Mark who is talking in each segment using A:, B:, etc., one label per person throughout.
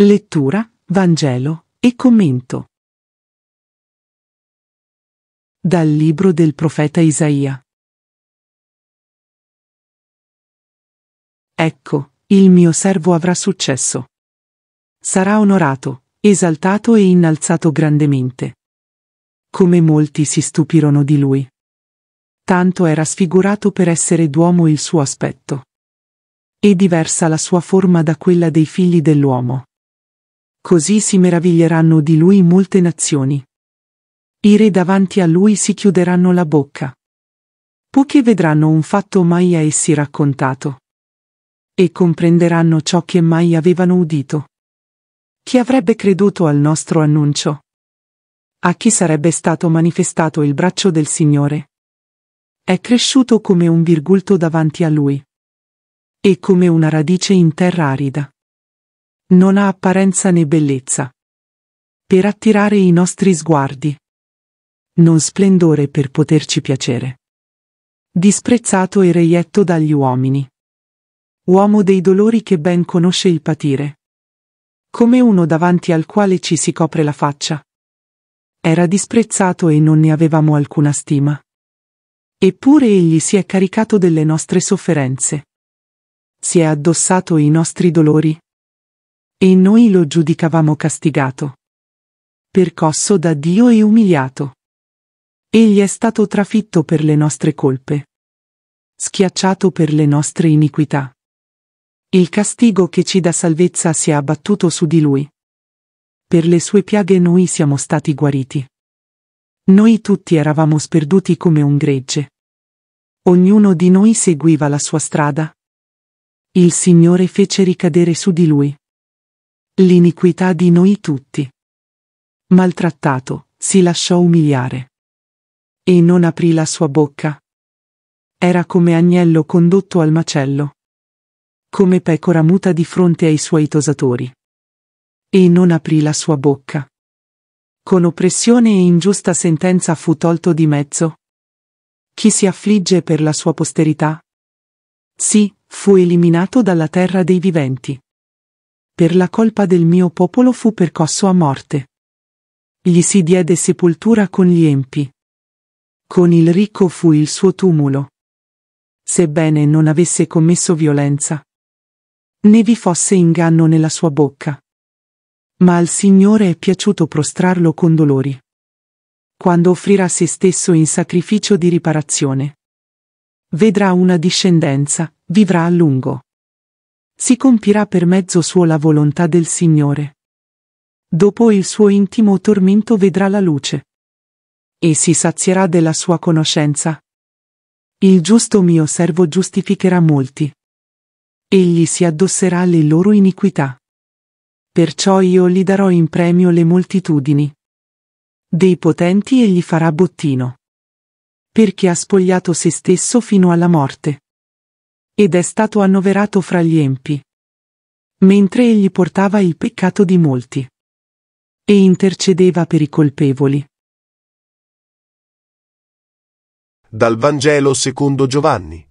A: Lettura, Vangelo e commento. Dal libro del profeta Isaia. Ecco, il mio servo avrà successo. Sarà onorato, esaltato e innalzato grandemente. Come molti si stupirono di lui. Tanto era sfigurato per essere d'uomo il suo aspetto. E diversa la sua forma da quella dei figli dell'uomo. Così si meraviglieranno di lui molte nazioni. I re davanti a lui si chiuderanno la bocca. Pochi vedranno un fatto mai a essi raccontato. E comprenderanno ciò che mai avevano udito. Chi avrebbe creduto al nostro annuncio? A chi sarebbe stato manifestato il braccio del Signore? È cresciuto come un virgulto davanti a lui. E come una radice in terra arida non ha apparenza né bellezza. Per attirare i nostri sguardi. Non splendore per poterci piacere. Disprezzato e reietto dagli uomini. Uomo dei dolori che ben conosce il patire. Come uno davanti al quale ci si copre la faccia. Era disprezzato e non ne avevamo alcuna stima. Eppure egli si è caricato delle nostre sofferenze. Si è addossato i nostri dolori, e noi lo giudicavamo castigato. Percosso da Dio e umiliato. Egli è stato trafitto per le nostre colpe. Schiacciato per le nostre iniquità. Il castigo che ci dà salvezza si è abbattuto su di lui. Per le sue piaghe noi siamo stati guariti. Noi tutti eravamo sperduti come un gregge. Ognuno di noi seguiva la sua strada. Il Signore fece ricadere su di lui l'iniquità di noi tutti. Maltrattato, si lasciò umiliare. E non aprì la sua bocca. Era come agnello condotto al macello. Come pecora muta di fronte ai suoi tosatori. E non aprì la sua bocca. Con oppressione e ingiusta sentenza fu tolto di mezzo. Chi si affligge per la sua posterità? Sì, fu eliminato dalla terra dei viventi per la colpa del mio popolo fu percosso a morte. Gli si diede sepoltura con gli empi. Con il ricco fu il suo tumulo. Sebbene non avesse commesso violenza, né vi fosse inganno nella sua bocca. Ma al Signore è piaciuto prostrarlo con dolori. Quando offrirà se stesso in sacrificio di riparazione, vedrà una discendenza, vivrà a lungo si compirà per mezzo suo la volontà del Signore. Dopo il suo intimo tormento vedrà la luce. E si sazierà della sua conoscenza. Il giusto mio servo giustificherà molti. Egli si addosserà alle loro iniquità. Perciò io gli darò in premio le moltitudini. Dei potenti egli farà bottino. Perché ha spogliato se stesso fino alla morte ed è stato annoverato fra gli empi, mentre egli portava il peccato di molti e intercedeva per i colpevoli.
B: Dal Vangelo secondo Giovanni.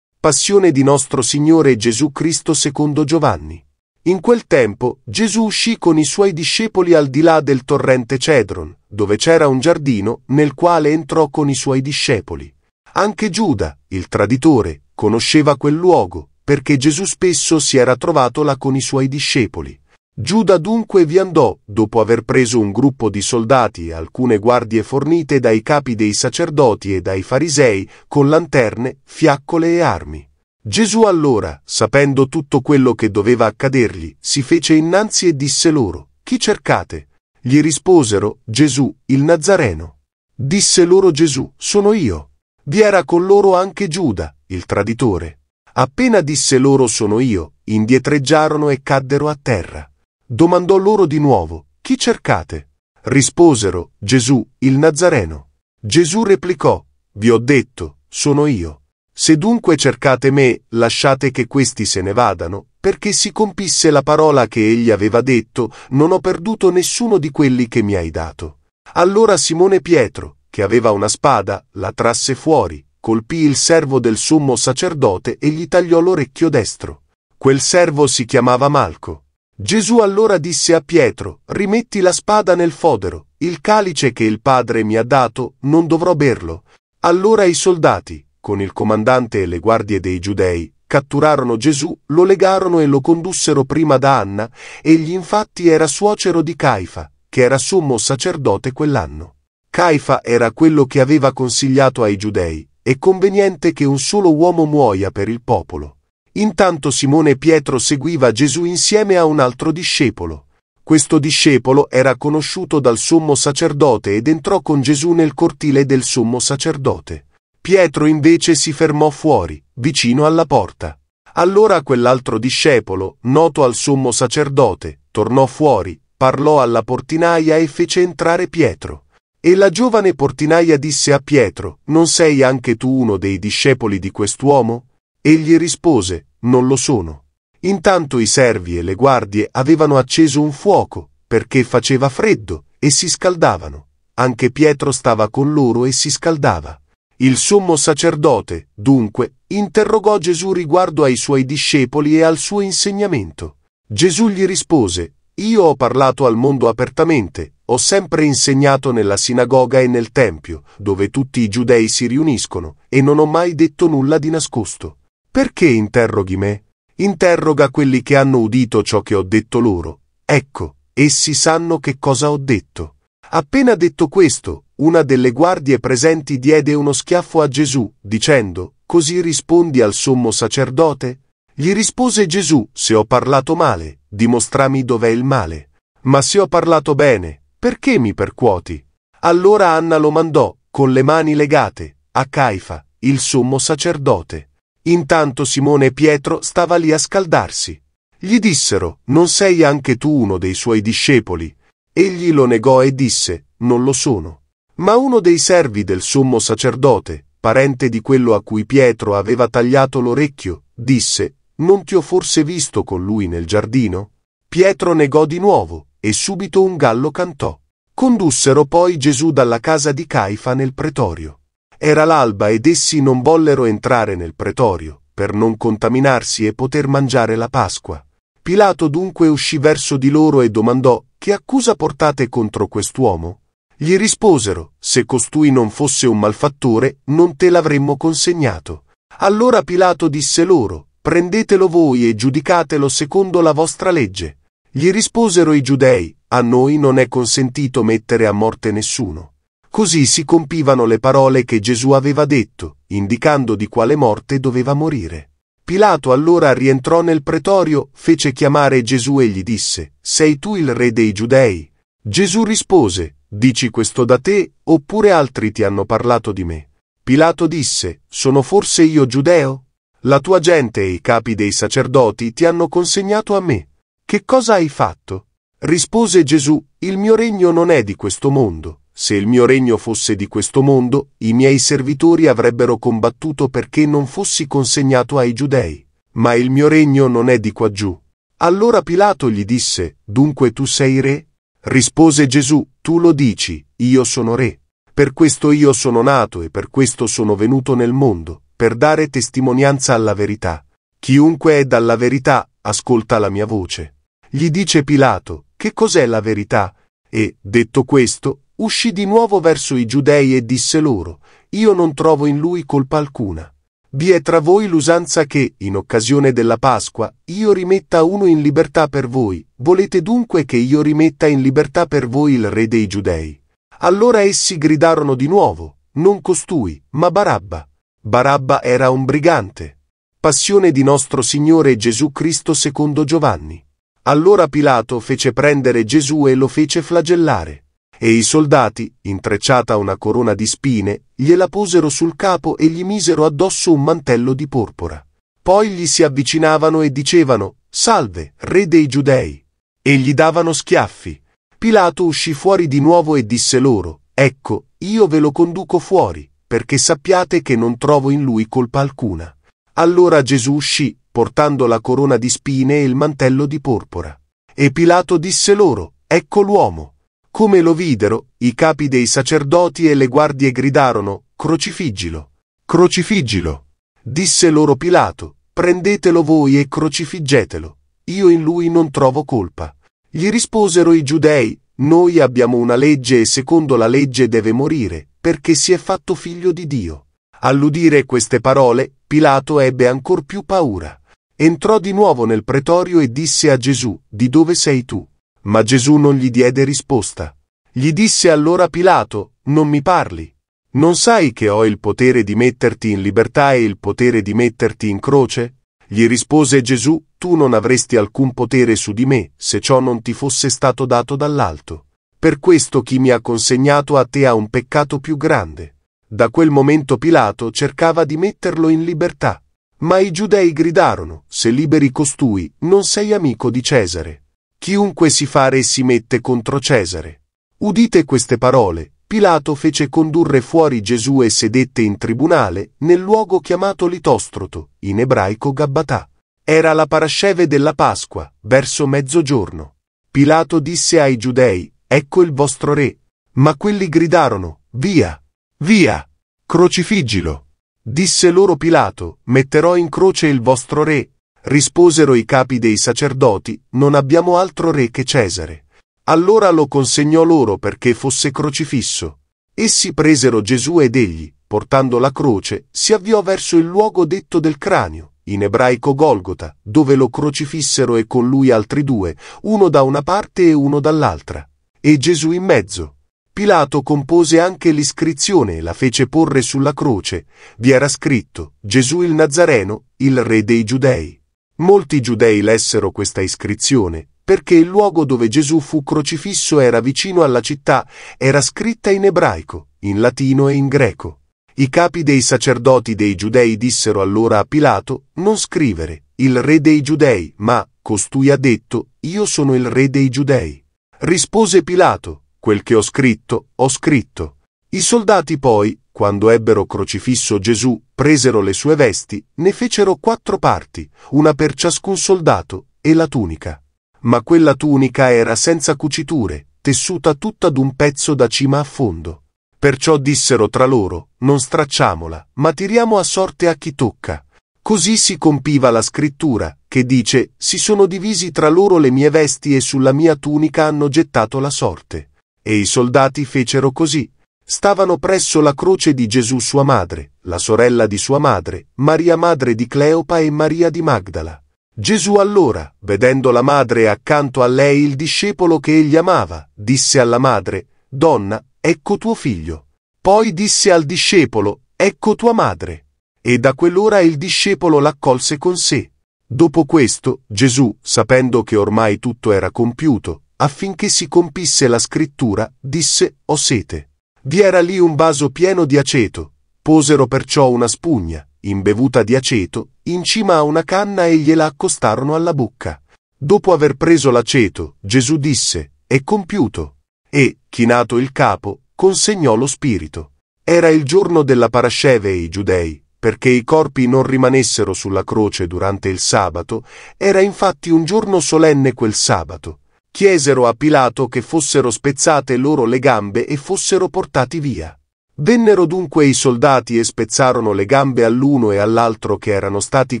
B: Passione di nostro Signore Gesù Cristo secondo Giovanni. In quel tempo Gesù uscì con i suoi discepoli al di là del torrente Cedron, dove c'era un giardino nel quale entrò con i suoi discepoli. Anche Giuda, il traditore, conosceva quel luogo, perché Gesù spesso si era trovato là con i suoi discepoli. Giuda dunque vi andò, dopo aver preso un gruppo di soldati e alcune guardie fornite dai capi dei sacerdoti e dai farisei, con lanterne, fiaccole e armi. Gesù allora, sapendo tutto quello che doveva accadergli, si fece innanzi e disse loro, Chi cercate? Gli risposero, Gesù, il Nazareno. Disse loro Gesù, Sono io vi era con loro anche Giuda, il traditore. Appena disse loro sono io, indietreggiarono e caddero a terra. Domandò loro di nuovo, chi cercate? Risposero, Gesù, il Nazareno. Gesù replicò, vi ho detto, sono io. Se dunque cercate me, lasciate che questi se ne vadano, perché si compisse la parola che egli aveva detto, non ho perduto nessuno di quelli che mi hai dato. Allora Simone Pietro, che aveva una spada, la trasse fuori, colpì il servo del sommo sacerdote e gli tagliò l'orecchio destro. Quel servo si chiamava Malco. Gesù allora disse a Pietro, rimetti la spada nel fodero, il calice che il Padre mi ha dato non dovrò berlo. Allora i soldati, con il comandante e le guardie dei giudei, catturarono Gesù, lo legarono e lo condussero prima da Anna, egli infatti era suocero di Caifa, che era sommo sacerdote quell'anno. Caifa era quello che aveva consigliato ai giudei, è conveniente che un solo uomo muoia per il popolo. Intanto Simone Pietro seguiva Gesù insieme a un altro discepolo. Questo discepolo era conosciuto dal sommo sacerdote ed entrò con Gesù nel cortile del sommo sacerdote. Pietro invece si fermò fuori, vicino alla porta. Allora quell'altro discepolo, noto al sommo sacerdote, tornò fuori, parlò alla portinaia e fece entrare Pietro. E la giovane portinaia disse a Pietro, Non sei anche tu uno dei discepoli di quest'uomo? Egli rispose, Non lo sono. Intanto i servi e le guardie avevano acceso un fuoco, perché faceva freddo, e si scaldavano. Anche Pietro stava con loro e si scaldava. Il sommo sacerdote, dunque, interrogò Gesù riguardo ai suoi discepoli e al suo insegnamento. Gesù gli rispose, Io ho parlato al mondo apertamente, ho sempre insegnato nella sinagoga e nel tempio, dove tutti i giudei si riuniscono, e non ho mai detto nulla di nascosto. Perché interroghi me? Interroga quelli che hanno udito ciò che ho detto loro. Ecco, essi sanno che cosa ho detto. Appena detto questo, una delle guardie presenti diede uno schiaffo a Gesù, dicendo, Così rispondi al sommo sacerdote? Gli rispose Gesù, Se ho parlato male, dimostrami dov'è il male. Ma se ho parlato bene, perché mi percuoti? Allora Anna lo mandò, con le mani legate, a Caifa, il sommo sacerdote. Intanto Simone e Pietro stava lì a scaldarsi. Gli dissero, non sei anche tu uno dei suoi discepoli? Egli lo negò e disse, non lo sono. Ma uno dei servi del sommo sacerdote, parente di quello a cui Pietro aveva tagliato l'orecchio, disse, non ti ho forse visto con lui nel giardino? Pietro negò di nuovo, e subito un gallo cantò. Condussero poi Gesù dalla casa di Caifa nel pretorio. Era l'alba ed essi non vollero entrare nel pretorio, per non contaminarsi e poter mangiare la Pasqua. Pilato dunque uscì verso di loro e domandò, Che accusa portate contro quest'uomo? Gli risposero, Se costui non fosse un malfattore, non te l'avremmo consegnato. Allora Pilato disse loro, Prendetelo voi e giudicatelo secondo la vostra legge. Gli risposero i giudei, a noi non è consentito mettere a morte nessuno. Così si compivano le parole che Gesù aveva detto, indicando di quale morte doveva morire. Pilato allora rientrò nel pretorio, fece chiamare Gesù e gli disse, Sei tu il re dei giudei? Gesù rispose, Dici questo da te, oppure altri ti hanno parlato di me? Pilato disse, Sono forse io giudeo? La tua gente e i capi dei sacerdoti ti hanno consegnato a me. Che cosa hai fatto? Rispose Gesù, il mio regno non è di questo mondo. Se il mio regno fosse di questo mondo, i miei servitori avrebbero combattuto perché non fossi consegnato ai giudei. Ma il mio regno non è di quaggiù. Allora Pilato gli disse, Dunque tu sei re? Rispose Gesù, Tu lo dici, io sono re. Per questo io sono nato e per questo sono venuto nel mondo, per dare testimonianza alla verità. Chiunque è dalla verità, ascolta la mia voce gli dice Pilato che cos'è la verità, e, detto questo, uscì di nuovo verso i giudei e disse loro, io non trovo in lui colpa alcuna. Vi è tra voi l'usanza che, in occasione della Pasqua, io rimetta uno in libertà per voi, volete dunque che io rimetta in libertà per voi il re dei giudei? Allora essi gridarono di nuovo, non costui, ma Barabba. Barabba era un brigante. Passione di nostro Signore Gesù Cristo secondo Giovanni. Allora Pilato fece prendere Gesù e lo fece flagellare. E i soldati, intrecciata una corona di spine, gliela posero sul capo e gli misero addosso un mantello di porpora. Poi gli si avvicinavano e dicevano, Salve, re dei giudei! E gli davano schiaffi. Pilato uscì fuori di nuovo e disse loro, Ecco, io ve lo conduco fuori, perché sappiate che non trovo in lui colpa alcuna. Allora Gesù uscì portando la corona di spine e il mantello di porpora. E Pilato disse loro, Ecco l'uomo. Come lo videro, i capi dei sacerdoti e le guardie gridarono, Crocifiggilo. Crocifiggilo. Disse loro Pilato, Prendetelo voi e crocifiggetelo. Io in lui non trovo colpa. Gli risposero i giudei, Noi abbiamo una legge e secondo la legge deve morire, perché si è fatto figlio di Dio. All'udire queste parole, Pilato ebbe ancor più paura entrò di nuovo nel pretorio e disse a Gesù, di dove sei tu? Ma Gesù non gli diede risposta. Gli disse allora Pilato, non mi parli. Non sai che ho il potere di metterti in libertà e il potere di metterti in croce? Gli rispose Gesù, tu non avresti alcun potere su di me, se ciò non ti fosse stato dato dall'alto. Per questo chi mi ha consegnato a te ha un peccato più grande. Da quel momento Pilato cercava di metterlo in libertà. Ma i giudei gridarono, se liberi costui, non sei amico di Cesare. Chiunque si fare si mette contro Cesare. Udite queste parole, Pilato fece condurre fuori Gesù e sedette in tribunale, nel luogo chiamato Litostroto, in ebraico Gabbatà. Era la parasceve della Pasqua, verso mezzogiorno. Pilato disse ai giudei, Ecco il vostro re. Ma quelli gridarono, Via! Via! Crocifiggilo! Disse loro Pilato, metterò in croce il vostro re. Risposero i capi dei sacerdoti, non abbiamo altro re che Cesare. Allora lo consegnò loro perché fosse crocifisso. Essi presero Gesù ed egli, portando la croce, si avviò verso il luogo detto del cranio, in ebraico Golgota, dove lo crocifissero e con lui altri due, uno da una parte e uno dall'altra. E Gesù in mezzo, Pilato compose anche l'iscrizione e la fece porre sulla croce. Vi era scritto Gesù il Nazareno, il re dei giudei. Molti giudei lessero questa iscrizione, perché il luogo dove Gesù fu crocifisso era vicino alla città, era scritta in ebraico, in latino e in greco. I capi dei sacerdoti dei giudei dissero allora a Pilato, non scrivere, il re dei giudei, ma, costui ha detto, io sono il re dei giudei. Rispose Pilato, Quel che ho scritto, ho scritto. I soldati poi, quando ebbero crocifisso Gesù, presero le sue vesti, ne fecero quattro parti, una per ciascun soldato, e la tunica. Ma quella tunica era senza cuciture, tessuta tutta d'un pezzo da cima a fondo. Perciò dissero tra loro, non stracciamola, ma tiriamo a sorte a chi tocca. Così si compiva la scrittura, che dice, si sono divisi tra loro le mie vesti e sulla mia tunica hanno gettato la sorte. E i soldati fecero così. Stavano presso la croce di Gesù sua madre, la sorella di sua madre, Maria madre di Cleopa e Maria di Magdala. Gesù allora, vedendo la madre accanto a lei il discepolo che egli amava, disse alla madre, Donna, ecco tuo figlio. Poi disse al discepolo, Ecco tua madre. E da quell'ora il discepolo l'accolse con sé. Dopo questo, Gesù, sapendo che ormai tutto era compiuto, affinché si compisse la scrittura, disse, ho sete. Vi era lì un vaso pieno di aceto, posero perciò una spugna, imbevuta di aceto, in cima a una canna e gliela accostarono alla bocca. Dopo aver preso l'aceto, Gesù disse, è compiuto. E, chinato il capo, consegnò lo spirito. Era il giorno della parasceve e i giudei, perché i corpi non rimanessero sulla croce durante il sabato, era infatti un giorno solenne quel sabato, chiesero a Pilato che fossero spezzate loro le gambe e fossero portati via. Vennero dunque i soldati e spezzarono le gambe all'uno e all'altro che erano stati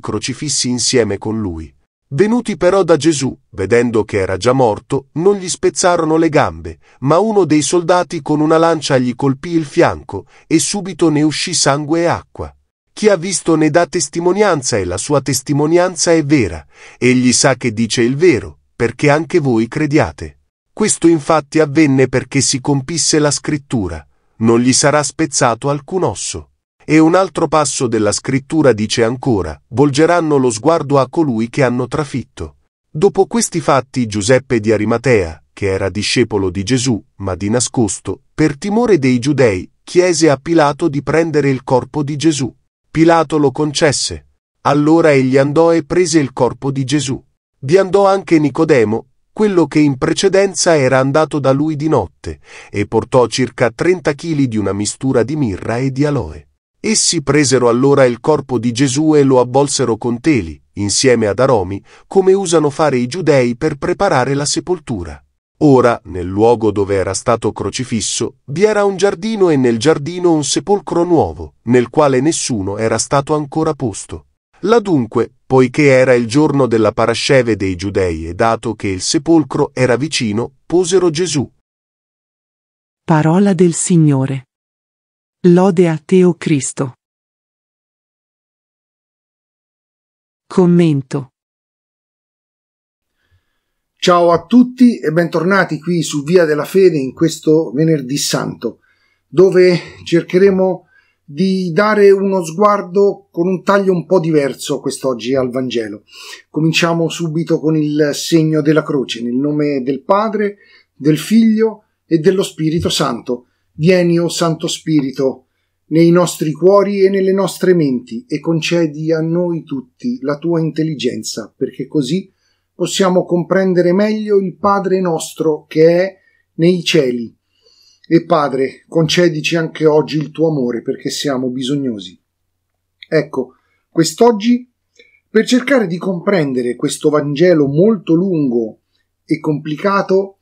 B: crocifissi insieme con lui. Venuti però da Gesù, vedendo che era già morto, non gli spezzarono le gambe, ma uno dei soldati con una lancia gli colpì il fianco, e subito ne uscì sangue e acqua. Chi ha visto ne dà testimonianza e la sua testimonianza è vera, egli sa che dice il vero, perché anche voi crediate. Questo infatti avvenne perché si compisse la scrittura, non gli sarà spezzato alcun osso. E un altro passo della scrittura dice ancora, volgeranno lo sguardo a colui che hanno trafitto. Dopo questi fatti Giuseppe di Arimatea, che era discepolo di Gesù, ma di nascosto, per timore dei giudei, chiese a Pilato di prendere il corpo di Gesù. Pilato lo concesse. Allora egli andò e prese il corpo di Gesù vi andò anche Nicodemo, quello che in precedenza era andato da lui di notte, e portò circa 30 chili di una mistura di mirra e di aloe. Essi presero allora il corpo di Gesù e lo avvolsero con teli, insieme ad aromi, come usano fare i giudei per preparare la sepoltura. Ora, nel luogo dove era stato crocifisso, vi era un giardino e nel giardino un sepolcro nuovo, nel quale nessuno era stato ancora posto. Là dunque, poiché era il giorno della parasceve dei giudei e dato che il sepolcro era vicino, posero Gesù.
A: Parola del Signore. Lode a te, o Cristo. Commento.
C: Ciao a tutti e bentornati qui su Via della Fede in questo venerdì santo, dove cercheremo di dare uno sguardo con un taglio un po' diverso quest'oggi al Vangelo. Cominciamo subito con il segno della croce, nel nome del Padre, del Figlio e dello Spirito Santo. Vieni, o oh Santo Spirito, nei nostri cuori e nelle nostre menti e concedi a noi tutti la tua intelligenza, perché così possiamo comprendere meglio il Padre nostro che è nei cieli e Padre, concedici anche oggi il tuo amore perché siamo bisognosi. Ecco, quest'oggi, per cercare di comprendere questo Vangelo molto lungo e complicato,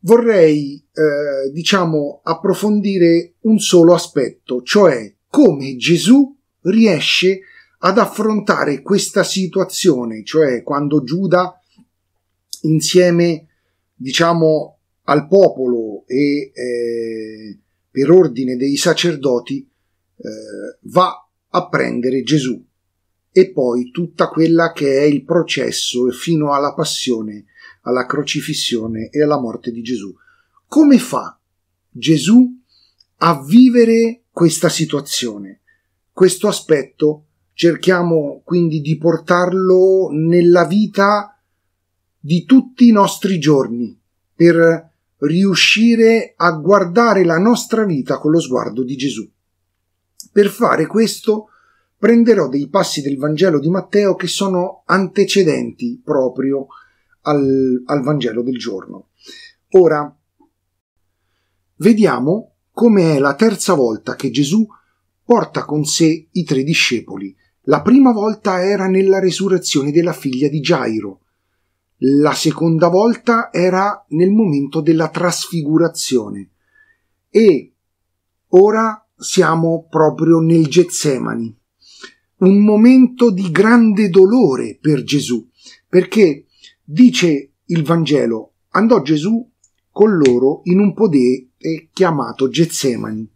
C: vorrei, eh, diciamo, approfondire un solo aspetto, cioè come Gesù riesce ad affrontare questa situazione, cioè quando Giuda insieme, diciamo, al popolo e eh, per ordine dei sacerdoti eh, va a prendere Gesù e poi tutta quella che è il processo fino alla passione, alla crocifissione e alla morte di Gesù. Come fa Gesù a vivere questa situazione? Questo aspetto cerchiamo quindi di portarlo nella vita di tutti i nostri giorni per riuscire a guardare la nostra vita con lo sguardo di Gesù. Per fare questo prenderò dei passi del Vangelo di Matteo che sono antecedenti proprio al, al Vangelo del giorno. Ora, vediamo come è la terza volta che Gesù porta con sé i tre discepoli. La prima volta era nella resurrezione della figlia di Gairo, la seconda volta era nel momento della trasfigurazione e ora siamo proprio nel Getsemani, un momento di grande dolore per Gesù, perché dice il Vangelo, andò Gesù con loro in un podere chiamato Getsemani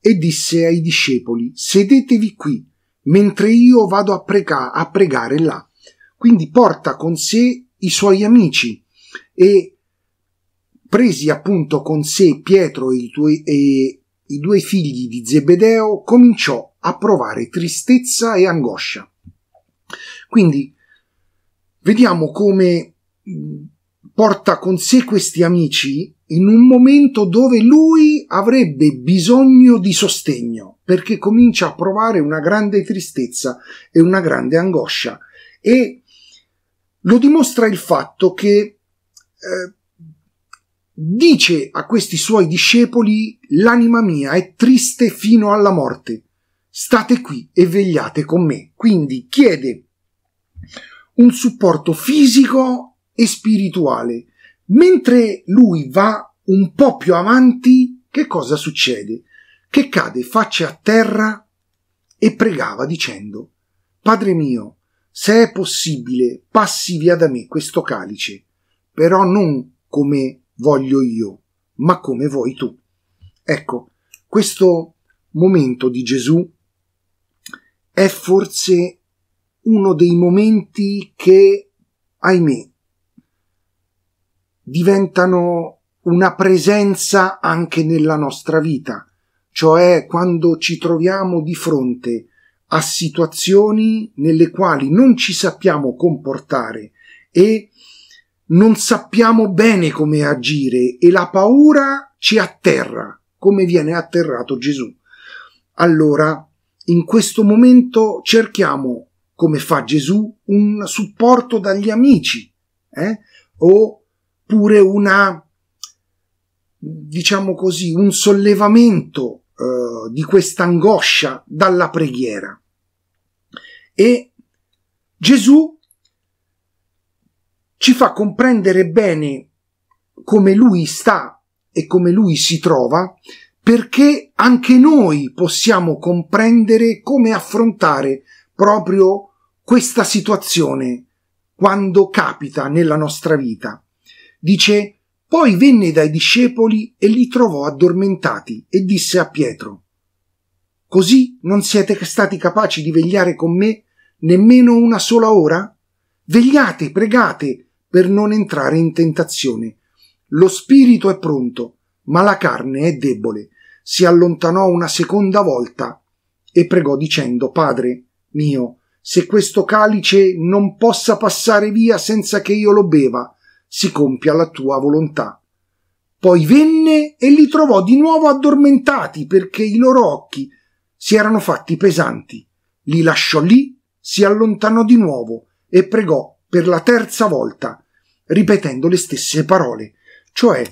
C: e disse ai discepoli, sedetevi qui, mentre io vado a, prega- a pregare là. Quindi porta con sé i suoi amici e presi appunto con sé Pietro e i, tuoi, e i due figli di Zebedeo, cominciò a provare tristezza e angoscia. Quindi vediamo come porta con sé questi amici in un momento dove lui avrebbe bisogno di sostegno, perché comincia a provare una grande tristezza e una grande angoscia e lo dimostra il fatto che eh, dice a questi suoi discepoli l'anima mia è triste fino alla morte, state qui e vegliate con me. Quindi chiede un supporto fisico e spirituale. Mentre lui va un po' più avanti, che cosa succede? Che cade faccia a terra e pregava dicendo Padre mio, se è possibile, passi via da me questo calice, però non come voglio io, ma come vuoi tu. Ecco, questo momento di Gesù è forse uno dei momenti che, ahimè, diventano una presenza anche nella nostra vita, cioè quando ci troviamo di fronte a situazioni nelle quali non ci sappiamo comportare e non sappiamo bene come agire e la paura ci atterra, come viene atterrato Gesù. Allora, in questo momento cerchiamo, come fa Gesù, un supporto dagli amici, eh? oppure una, diciamo così, un sollevamento uh, di quest'angoscia dalla preghiera. E Gesù ci fa comprendere bene come lui sta e come lui si trova, perché anche noi possiamo comprendere come affrontare proprio questa situazione quando capita nella nostra vita. Dice poi venne dai discepoli e li trovò addormentati e disse a Pietro Così non siete stati capaci di vegliare con me nemmeno una sola ora? Vegliate, pregate, per non entrare in tentazione. Lo spirito è pronto, ma la carne è debole. Si allontanò una seconda volta e pregò dicendo Padre mio, se questo calice non possa passare via senza che io lo beva, si compia la tua volontà. Poi venne e li trovò di nuovo addormentati perché i loro occhi si erano fatti pesanti. Li lasciò lì, si allontanò di nuovo e pregò per la terza volta, ripetendo le stesse parole, cioè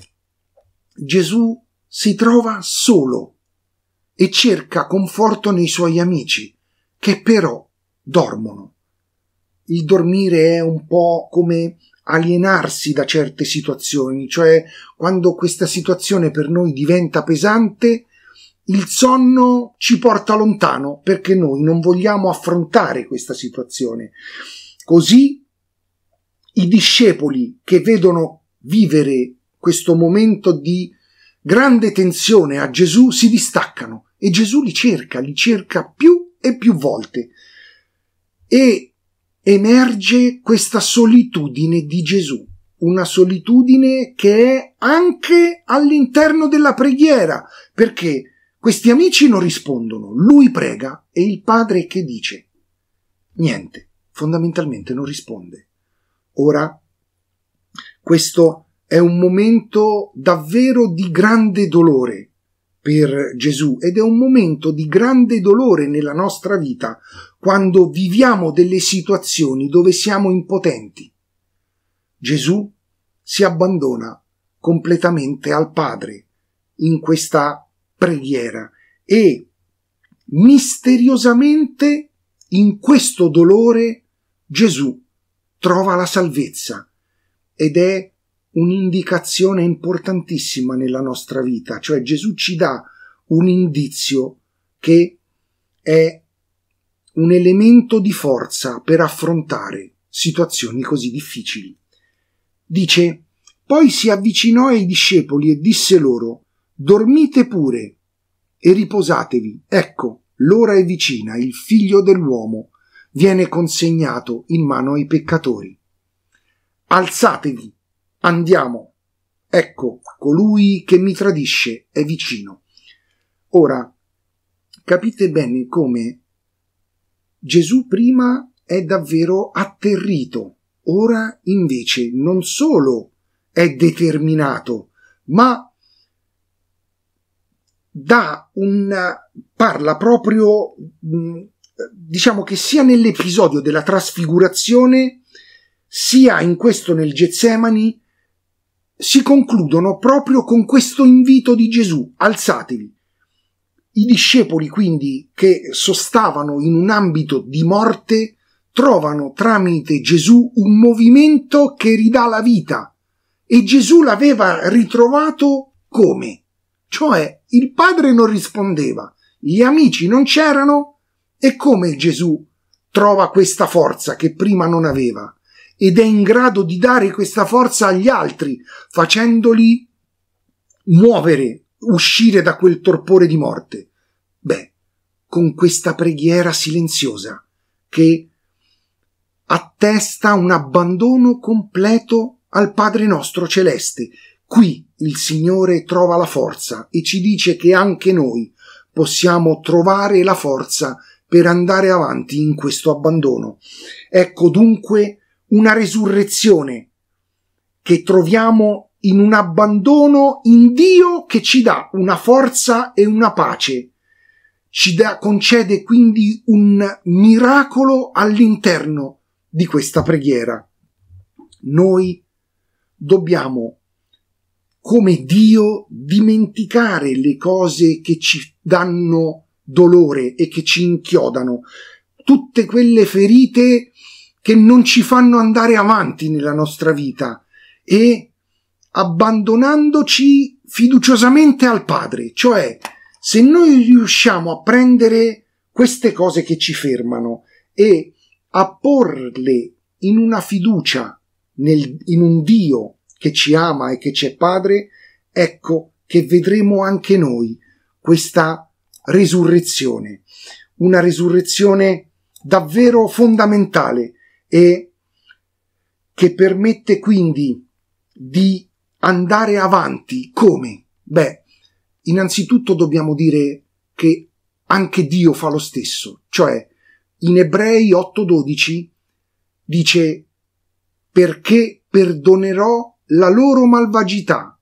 C: Gesù si trova solo e cerca conforto nei suoi amici, che però dormono. Il dormire è un po' come alienarsi da certe situazioni, cioè quando questa situazione per noi diventa pesante, il sonno ci porta lontano perché noi non vogliamo affrontare questa situazione. Così i discepoli che vedono vivere questo momento di grande tensione a Gesù si distaccano e Gesù li cerca, li cerca più e più volte. E emerge questa solitudine di Gesù, una solitudine che è anche all'interno della preghiera, perché questi amici non rispondono, lui prega e il padre che dice? Niente, fondamentalmente non risponde. Ora, questo è un momento davvero di grande dolore per Gesù ed è un momento di grande dolore nella nostra vita quando viviamo delle situazioni dove siamo impotenti. Gesù si abbandona completamente al Padre in questa preghiera e misteriosamente in questo dolore Gesù trova la salvezza ed è un'indicazione importantissima nella nostra vita, cioè Gesù ci dà un indizio che è un elemento di forza per affrontare situazioni così difficili. Dice, poi si avvicinò ai discepoli e disse loro, dormite pure e riposatevi, ecco, l'ora è vicina, il figlio dell'uomo viene consegnato in mano ai peccatori. Alzatevi, Andiamo. Ecco, colui che mi tradisce è vicino. Ora, capite bene come Gesù prima è davvero atterrito, ora invece non solo è determinato, ma dà un parla proprio mm, diciamo che sia nell'episodio della trasfigurazione sia in questo nel Getsemani si concludono proprio con questo invito di Gesù, alzatevi. I discepoli quindi che sostavano in un ambito di morte trovano tramite Gesù un movimento che ridà la vita e Gesù l'aveva ritrovato come? Cioè il padre non rispondeva, gli amici non c'erano e come Gesù trova questa forza che prima non aveva? ed è in grado di dare questa forza agli altri, facendoli muovere, uscire da quel torpore di morte. Beh, con questa preghiera silenziosa che attesta un abbandono completo al Padre nostro celeste. Qui il Signore trova la forza e ci dice che anche noi possiamo trovare la forza per andare avanti in questo abbandono. Ecco dunque una resurrezione che troviamo in un abbandono in Dio che ci dà una forza e una pace. Ci da, concede quindi un miracolo all'interno di questa preghiera. Noi dobbiamo, come Dio, dimenticare le cose che ci danno dolore e che ci inchiodano, tutte quelle ferite che non ci fanno andare avanti nella nostra vita e abbandonandoci fiduciosamente al Padre, cioè se noi riusciamo a prendere queste cose che ci fermano e a porle in una fiducia nel, in un Dio che ci ama e che c'è Padre, ecco che vedremo anche noi questa resurrezione, una resurrezione davvero fondamentale e che permette quindi di andare avanti. Come? Beh, innanzitutto dobbiamo dire che anche Dio fa lo stesso, cioè in Ebrei 8:12 dice perché perdonerò la loro malvagità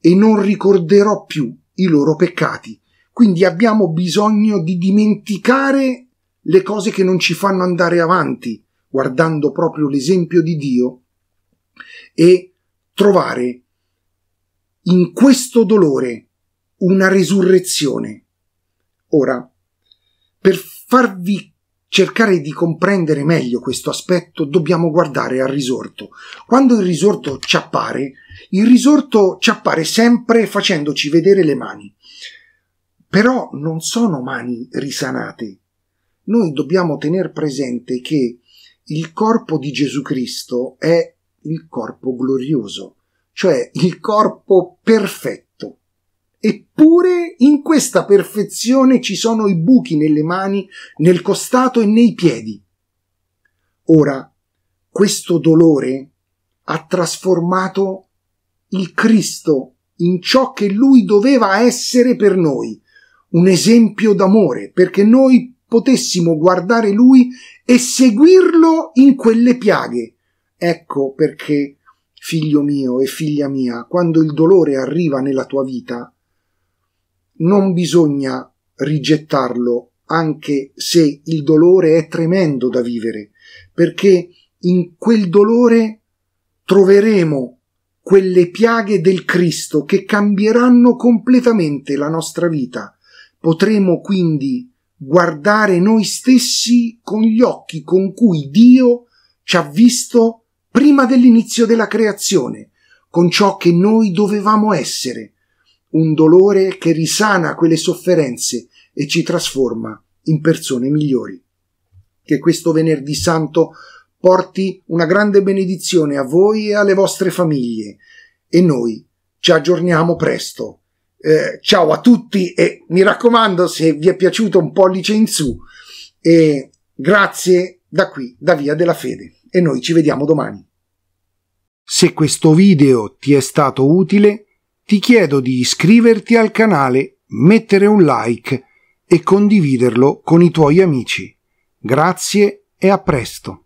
C: e non ricorderò più i loro peccati. Quindi abbiamo bisogno di dimenticare le cose che non ci fanno andare avanti, guardando proprio l'esempio di Dio e trovare in questo dolore una risurrezione. Ora, per farvi cercare di comprendere meglio questo aspetto, dobbiamo guardare al risorto. Quando il risorto ci appare, il risorto ci appare sempre facendoci vedere le mani. Però non sono mani risanate. Noi dobbiamo tenere presente che il corpo di Gesù Cristo è il corpo glorioso, cioè il corpo perfetto. Eppure in questa perfezione ci sono i buchi nelle mani, nel costato e nei piedi. Ora, questo dolore ha trasformato il Cristo in ciò che lui doveva essere per noi, un esempio d'amore, perché noi potessimo guardare lui e seguirlo in quelle piaghe. Ecco perché, figlio mio e figlia mia, quando il dolore arriva nella tua vita, non bisogna rigettarlo anche se il dolore è tremendo da vivere, perché in quel dolore troveremo quelle piaghe del Cristo che cambieranno completamente la nostra vita. Potremo quindi guardare noi stessi con gli occhi con cui Dio ci ha visto prima dell'inizio della creazione, con ciò che noi dovevamo essere, un dolore che risana quelle sofferenze e ci trasforma in persone migliori. Che questo venerdì santo porti una grande benedizione a voi e alle vostre famiglie e noi ci aggiorniamo presto. Eh, ciao a tutti e mi raccomando se vi è piaciuto un pollice in su e grazie da qui, da Via della Fede e noi ci vediamo domani. Se questo video ti è stato utile ti chiedo di iscriverti al canale, mettere un like e condividerlo con i tuoi amici.
A: Grazie e a presto.